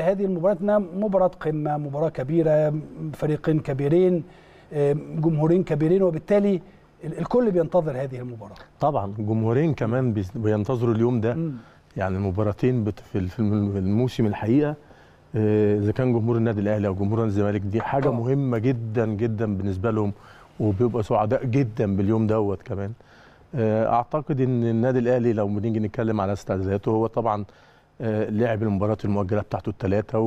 هذه المباراة مباراه قمه مباراه كبيره فريقين كبيرين آه، جمهورين كبيرين وبالتالي الكل بينتظر هذه المباراه طبعا جمهورين كمان بينتظروا اليوم ده يعني المباراتين في الموسم الحقيقه آه، اذا كان جمهور النادي الاهلي او جمهور الزمالك دي حاجه طبعا. مهمه جدا جدا بالنسبه لهم وبيبقى سعداء جدا باليوم دوت كمان آه، اعتقد ان النادي الاهلي لو بنيجي نتكلم على استعداداته هو طبعا لعب المباريات المؤجله بتاعته الثلاثه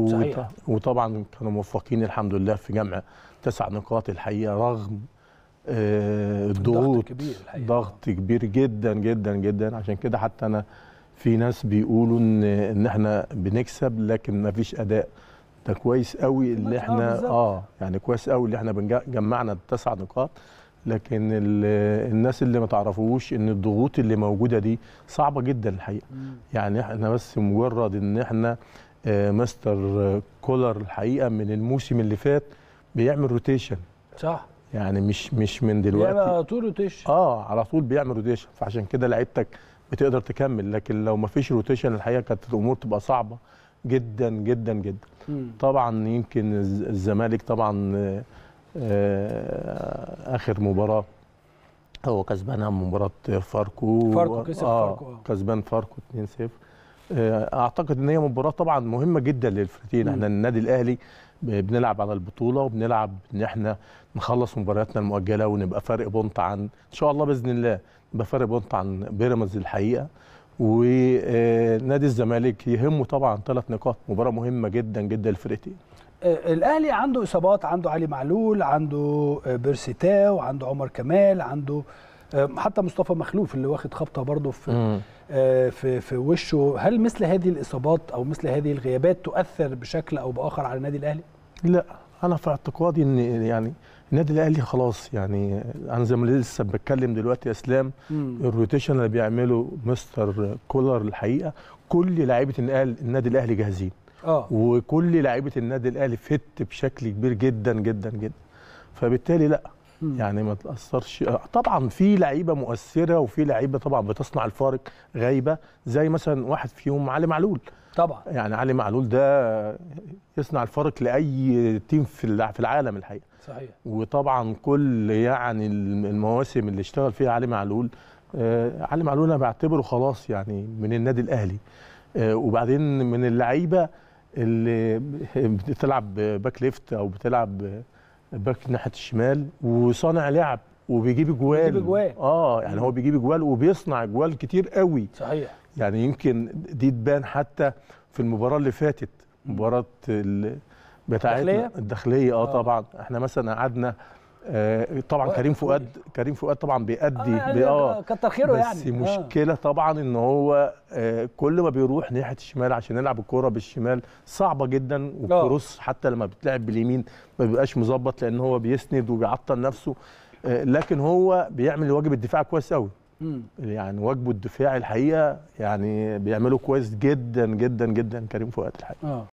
وطبعا كانوا موفقين الحمد لله في جمع تسع نقاط الحقيقه رغم الضغوط آه، ضغط كبير الحقيقة. ضغط كبير جدا جدا جدا عشان كده حتى انا في ناس بيقولوا ان ان احنا بنكسب لكن ما فيش اداء ده كويس قوي اللي آه، احنا اه يعني كويس قوي اللي احنا جمعنا التسع نقاط لكن الناس اللي ما تعرفوش ان الضغوط اللي موجوده دي صعبه جدا الحقيقه مم. يعني احنا بس مجرد ان احنا آه، مستر كولر الحقيقه من الموسم اللي فات بيعمل روتيشن صح يعني مش مش من دلوقتي بيعمل على طول روتيشن اه على طول بيعمل روتيشن فعشان كده لعيبتك بتقدر تكمل لكن لو ما فيش روتيشن الحقيقه كانت الامور تبقى صعبه جدا جدا جدا مم. طبعا يمكن الزمالك طبعا آه، آه، اخر مباراه هو كسبانها مباراه فاركو فاركو كسب آه فاركو آه. كسبان فاركو 2-0 آه، اعتقد ان هي مباراه طبعا مهمه جدا للفرقتين احنا النادي الاهلي بنلعب على البطوله وبنلعب ان احنا نخلص مبارياتنا المؤجله ونبقى فارق بونت عن ان شاء الله باذن الله نبقى فارق بونت عن بيراميدز الحقيقه ونادي الزمالك يهمه طبعا ثلاث نقاط مباراه مهمه جدا جدا للفرقتين آه، الاهلي عنده اصابات عنده علي معلول عنده آه، بيرسي تاو عنده عمر كمال عنده آه، حتى مصطفى مخلوف اللي واخد خبطه برضه في في في وشه هل مثل هذه الاصابات او مثل هذه الغيابات تؤثر بشكل او باخر على النادي الاهلي لا انا في اعتقادي ان يعني النادي الاهلي خلاص يعني انا زي ما لسه بتكلم دلوقتي يا اسلام الروتيشن اللي بيعمله مستر كولر الحقيقه كل لعيبه النادي الاهلي جاهزين اه وكل لعيبه النادي الاهلي فت بشكل كبير جدا جدا جدا فبالتالي لا يعني ما تاثرش طبعا في لعيبه مؤثره وفي لعيبه طبعا بتصنع الفارق غايبه زي مثلا واحد فيهم علي معلول طبعا يعني علي معلول ده يصنع الفارق لاي تيم في في العالم الحقيقه صحيح وطبعا كل يعني المواسم اللي اشتغل فيها علي معلول آه علي معلول انا بعتبره خلاص يعني من النادي الاهلي آه وبعدين من اللعيبه اللي بتلعب باك ليفت او بتلعب باك ناحيه الشمال وصانع لعب وبيجيب اجوال بيجيب اجوال اه يعني هو بيجيب اجوال وبيصنع اجوال كتير قوي صحيح يعني يمكن دي تبان حتى في المباراه اللي فاتت مباراه بتاعتنا الداخليه الداخليه آه،, آه. طبعا احنا مثلا قعدنا آه، طبعا آه، كريم فؤاد كريم فؤاد طبعا بيأدي اه, آه، كتر خيره بس يعني بس مشكله طبعا ان هو كل ما بيروح ناحيه الشمال عشان يلعب الكوره بالشمال صعبه جدا والكروس حتى لما بتلعب باليمين ما بيبقاش مظبط لان هو بيسند وبيعطل نفسه لكن هو بيعمل واجب الدفاع كويس قوي يعني واجبه الدفاعي الحقيقه يعني بيعمله كويس جدا جدا جدا كريم فؤاد الحقيقه